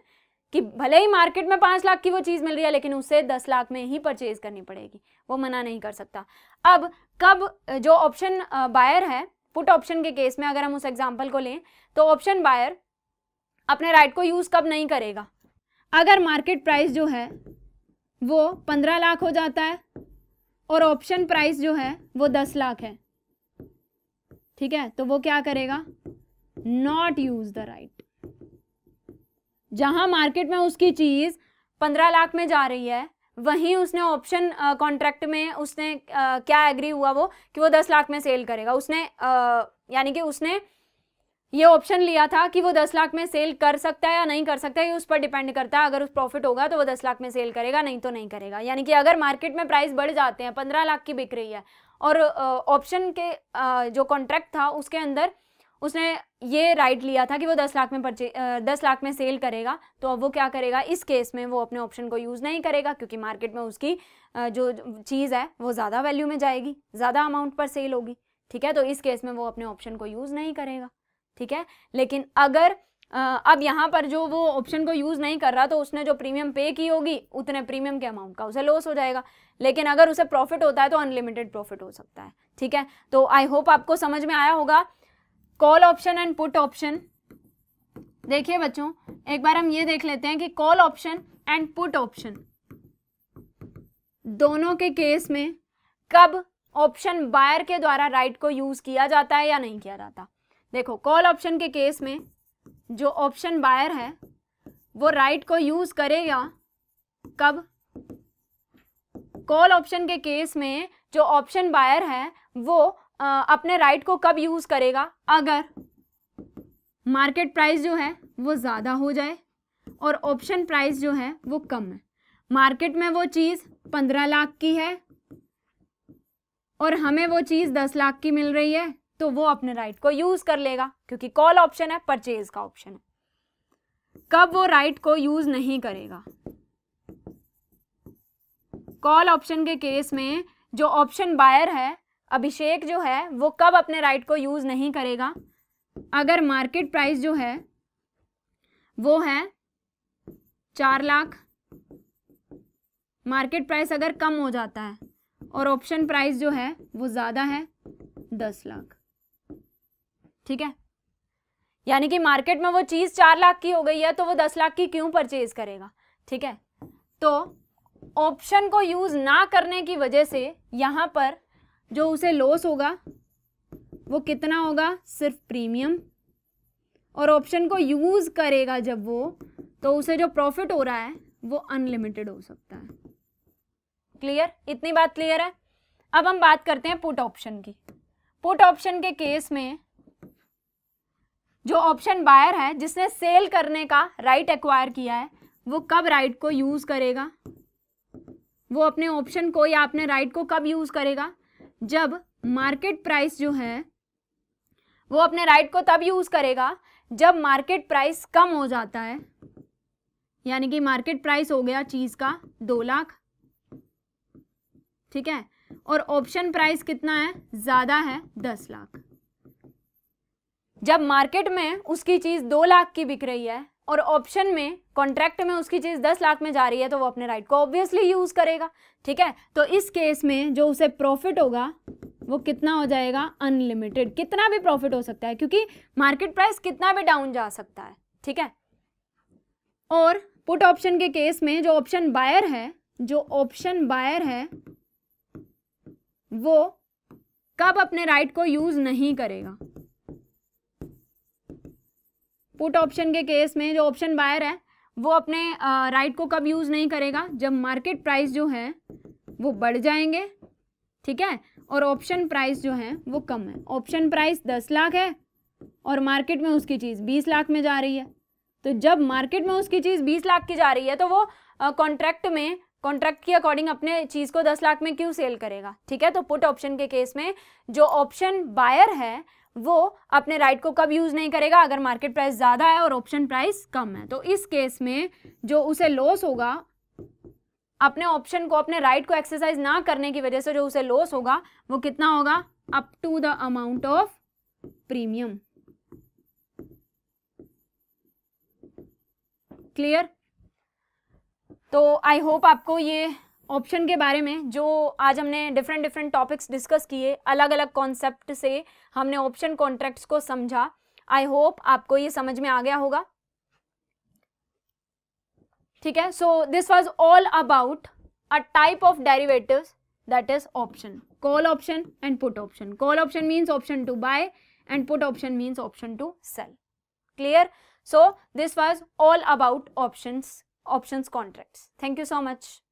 कि भले ही मार्केट में पाँच लाख की वो चीज़ मिल रही है लेकिन उसे दस लाख में ही परचेज करनी पड़ेगी वो मना नहीं कर सकता अब कब जो ऑप्शन बायर है पुट ऑप्शन के केस में अगर हम उस एग्जाम्पल को लें तो ऑप्शन बायर अपने राइट को यूज़ कब नहीं करेगा अगर मार्केट प्राइस जो है वो पंद्रह लाख हो जाता है और ऑप्शन प्राइस जो है वो दस लाख है ठीक है तो वो क्या करेगा नॉट यूज द राइट जहां मार्केट में उसकी चीज पंद्रह लाख में जा रही है वहीं उसने ऑप्शन कॉन्ट्रैक्ट में उसने आ, क्या एग्री हुआ वो कि वो दस लाख में सेल करेगा उसने यानी कि उसने ये ऑप्शन लिया था कि वो दस लाख में सेल कर सकता है या नहीं कर सकता है ये उस पर डिपेंड करता है अगर उस प्रॉफिट होगा तो वो दस लाख में सेल करेगा नहीं तो नहीं करेगा यानी कि अगर मार्केट में प्राइस बढ़ जाते हैं पंद्रह लाख की बिक रही है और ऑप्शन के जो कॉन्ट्रैक्ट था उसके अंदर उसने ये राइट लिया था कि वो दस लाख में परचे दस लाख में सेल करेगा तो अब वो क्या करेगा इस केस में वो अपने ऑप्शन को यूज़ नहीं करेगा क्योंकि मार्केट में उसकी जो चीज़ है वो ज़्यादा वैल्यू में जाएगी ज़्यादा अमाउंट पर सेल होगी ठीक है तो इस केस में वो अपने ऑप्शन को यूज़ नहीं करेगा ठीक है लेकिन अगर अब यहाँ पर जो वो ऑप्शन को यूज़ नहीं कर रहा तो उसने जो प्रीमियम पे की होगी उतने प्रीमियम के अमाउंट का उसे लॉस हो जाएगा लेकिन अगर उसे प्रॉफिट होता है तो अनलिमिटेड प्रॉफिट हो सकता है ठीक है तो आई होप आपको समझ में आया होगा call option and put option देखिए बच्चों एक बार हम ये देख लेते हैं कि call option and put option दोनों के केस में कब ऑप्शन बायर के द्वारा राइट को यूज़ किया जाता है या नहीं किया जाता देखो कॉल ऑप्शन के केस में जो ऑप्शन बायर है वो राइट को यूज करेगा कब कॉल ऑप्शन के केस में जो ऑप्शन बायर है वो आ, अपने राइट को कब यूज करेगा अगर मार्केट प्राइस जो है वो ज़्यादा हो जाए और ऑप्शन प्राइस जो है वो कम है मार्केट में वो चीज़ पंद्रह लाख की है और हमें वो चीज़ दस लाख की मिल रही है तो वो अपने राइट को यूज कर लेगा क्योंकि कॉल ऑप्शन है परचेज का ऑप्शन है कब वो राइट को यूज नहीं करेगा कॉल ऑप्शन के केस में जो ऑप्शन बायर है अभिषेक जो है वो कब अपने राइट को यूज नहीं करेगा अगर मार्केट प्राइस जो है वो है चार लाख मार्केट प्राइस अगर कम हो जाता है और ऑप्शन प्राइस जो है वो ज़्यादा है दस लाख ठीक है यानी कि मार्केट में वो चीज़ चार लाख की हो गई है तो वो दस लाख की क्यों परचेज करेगा ठीक है तो ऑप्शन को यूज ना करने की वजह से यहां पर जो उसे लॉस होगा वो कितना होगा सिर्फ प्रीमियम और ऑप्शन को यूज करेगा जब वो तो उसे जो प्रॉफिट हो रहा है वो अनलिमिटेड हो सकता है क्लियर इतनी बात क्लियर है अब हम बात करते हैं पुट ऑप्शन की पुट ऑप्शन के केस में जो ऑप्शन बायर है जिसने सेल करने का राइट एक्वायर किया है वो कब राइट को यूज़ करेगा वो अपने ऑप्शन को या अपने राइट को कब यूज़ करेगा जब मार्केट प्राइस जो है वो अपने राइट को तब यूज़ करेगा जब मार्केट प्राइस कम हो जाता है यानी कि मार्केट प्राइस हो गया चीज़ का दो लाख ठीक है और ऑप्शन प्राइस कितना है ज़्यादा है दस लाख जब मार्केट में उसकी चीज़ दो लाख की बिक रही है और ऑप्शन में कॉन्ट्रैक्ट में उसकी चीज़ दस लाख में जा रही है तो वो अपने राइट को ऑब्वियसली यूज़ करेगा ठीक है तो इस केस में जो उसे प्रॉफिट होगा वो कितना हो जाएगा अनलिमिटेड कितना भी प्रॉफिट हो सकता है क्योंकि मार्केट प्राइस कितना भी डाउन जा सकता है ठीक है और पुट ऑप्शन के केस में जो ऑप्शन बायर है जो ऑप्शन बायर है वो कब अपने राइट को यूज़ नहीं करेगा पुट ऑप्शन के केस में जो ऑप्शन बायर है वो अपने राइट को कब यूज़ नहीं करेगा जब मार्केट प्राइस जो है वो बढ़ जाएंगे ठीक है और ऑप्शन प्राइस जो है वो कम है ऑप्शन प्राइस दस लाख है और मार्केट में उसकी चीज़ बीस लाख में जा रही है तो जब मार्केट में उसकी चीज़ बीस लाख की जा रही है तो वो कॉन्ट्रैक्ट में कॉन्ट्रैक्ट के अकॉर्डिंग अपने चीज़ को दस लाख में क्यों सेल करेगा ठीक है तो पुट ऑप्शन के केस में जो ऑप्शन बायर है वो अपने राइट को कब यूज़ नहीं करेगा अगर मार्केट प्राइस ज़्यादा है और ऑप्शन प्राइस कम है तो इस केस में जो उसे लॉस होगा अपने ऑप्शन को अपने राइट को एक्सरसाइज ना करने की वजह से जो उसे लॉस होगा वो कितना होगा up to the amount of premium clear तो आई होप आपको ये ऑप्शन के बारे में जो आज हमने डिफरेंट डिफरेंट टॉपिक्स डिस्कस किए अलग अलग कॉन्सेप्ट से हमने ऑप्शन कॉन्ट्रैक्ट्स को समझा आई होप आपको ये समझ में आ गया होगा ठीक है so this was all about a type of derivative that is option call option and put option call option means option to buy and put option means option to sell clear so this was all about option option contract thank you so much